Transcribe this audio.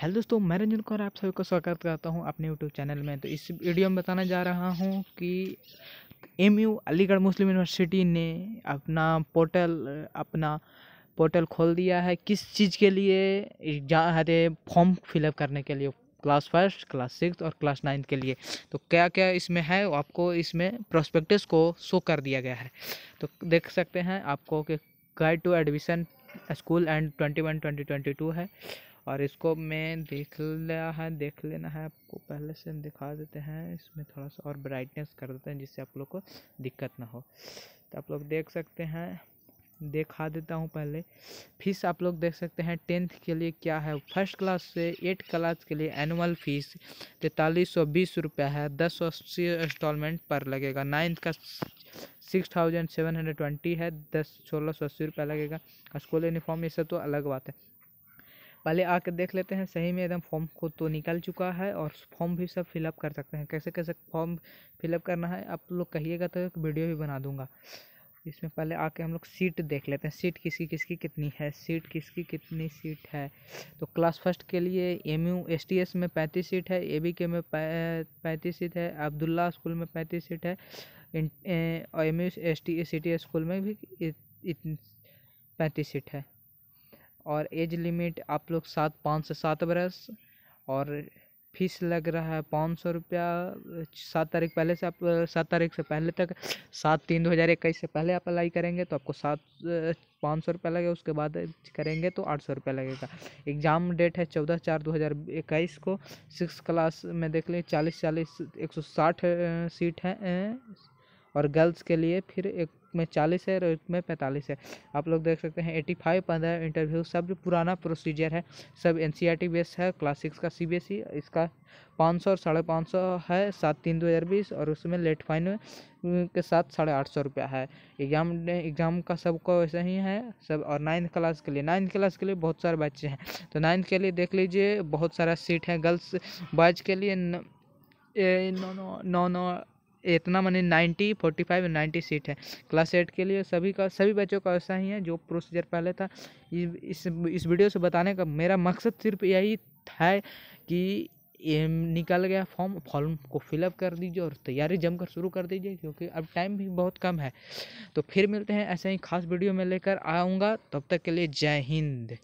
hello दोस्तों मैं रंजन कौर आप सभी को स्वागत करता हूं अपने यूट्यूब चैनल में तो इस वीडियो में बताने जा रहा हूं कि M U Aligarh Muslim University ने अपना पोर्टल अपना पोर्टल खोल दिया है किस चीज़ के लिए जहाँ फॉर्म फिलअप करने के लिए क्लास फर्स्ट क्लास सिक्स और क्लास नाइन्थ के लिए तो क्या क्या इसमें है आपको इसमें प्रोस्पेक्टिस को शो कर दिया गया है तो देख सकते हैं आपको कि guide to admission school and twenty one twenty twenty two है और इसको मैं देख लिया है देख लेना है आपको पहले से दिखा देते हैं इसमें थोड़ा सा और ब्राइटनेस कर देते हैं जिससे आप लोग को दिक्कत ना हो तो आप लोग देख सकते हैं देखा देता हूँ पहले फीस आप लोग देख सकते हैं टेंथ के लिए क्या है फर्स्ट क्लास से एट क्लास के लिए एनुअल फीस तैंतालीस सौ बीस रुपया है दस सौ अस्सी इंस्टॉलमेंट पर लगेगा नाइन्थ का six thousand seven hundred twenty है दस सोलह सौ अस्सी रुपया लगेगा स्कूल यूनिफॉर्म ये सब तो अलग बात है पहले आके देख लेते हैं सही में एकदम फॉर्म खुद तो निकल चुका है और फॉर्म भी सब फिलअप कर सकते हैं कैसे कैसे फॉर्म फिलअप करना है आप लोग कहिएगा तो एक वीडियो भी बना दूंगा इसमें पहले आके हम लोग सीट देख लेते हैं सीट किसकी किसकी कितनी है सीट किसकी कितनी सीट है तो क्लास फर्स्ट के लिए M U S T S में पैंतीस सीट है ए बी के में पैंतीस सीट है अब्दुल्ला स्कूल में पैंतीस सीट है M U S T C T school में भी पैंतीस सीट है और एज लिमिट आप लोग सात पाँच से सात बरस और फीस लग रहा है पाँच सौ रुपया सात तारीख पहले से आप सात तारीख से पहले तक सात तीन दो हज़ार इक्कीस से पहले आप अप्लाई करेंगे तो आपको सात पाँच सौ रुपया लगेगा उसके बाद करेंगे तो आठ सौ रुपया लगेगा एग्ज़ाम डेट है चौदह चार दो हज़ार इक्कीस को सिक्स क्लास में देख लें चालीस चालीस एक सौ साठ सीट है और गर्ल्स के लिए फिर एक में चालीस है और एक में पैंतालीस है आप लोग देख सकते हैं एटी फाइव पंद्रह इंटरव्यू सब पुराना प्रोसीजर है सब N C R T base है क्लास सिक्स का सी बी एस ई इसका पाँच सौ और साढ़े पाँच सौ है सात तीन दो हज़ार बीस और उसमें लेट फाइन के साथ साढ़े आठ सौ रुपया है एग्ज़ाम एग्ज़ाम का सबको वैसा ही है सब और नाइन्थ क्लास के लिए नाइन्थ क्लास के लिए बहुत सारे बच्चे हैं तो नाइन्थ के लिए देख लीजिए बहुत सारा सीट है गर्ल्स बॉयज़ के लिए नौ नौ नौ इतना मैंने ninety forty five ninety seat है क्लास एट के लिए सभी का सभी बच्चों का ऐसा ही है जो प्रोसीजर पहले था इस इस वीडियो से बताने का मेरा मकसद सिर्फ यही है कि निकल गया फॉर्म फॉर्म को फिलअप कर दीजिए और तैयारी जमकर शुरू कर दीजिए क्योंकि अब टाइम भी बहुत कम है तो फिर मिलते हैं ऐसे ही खास वीडियो में लेकर आऊँगा तब तक के लिए जय हिंद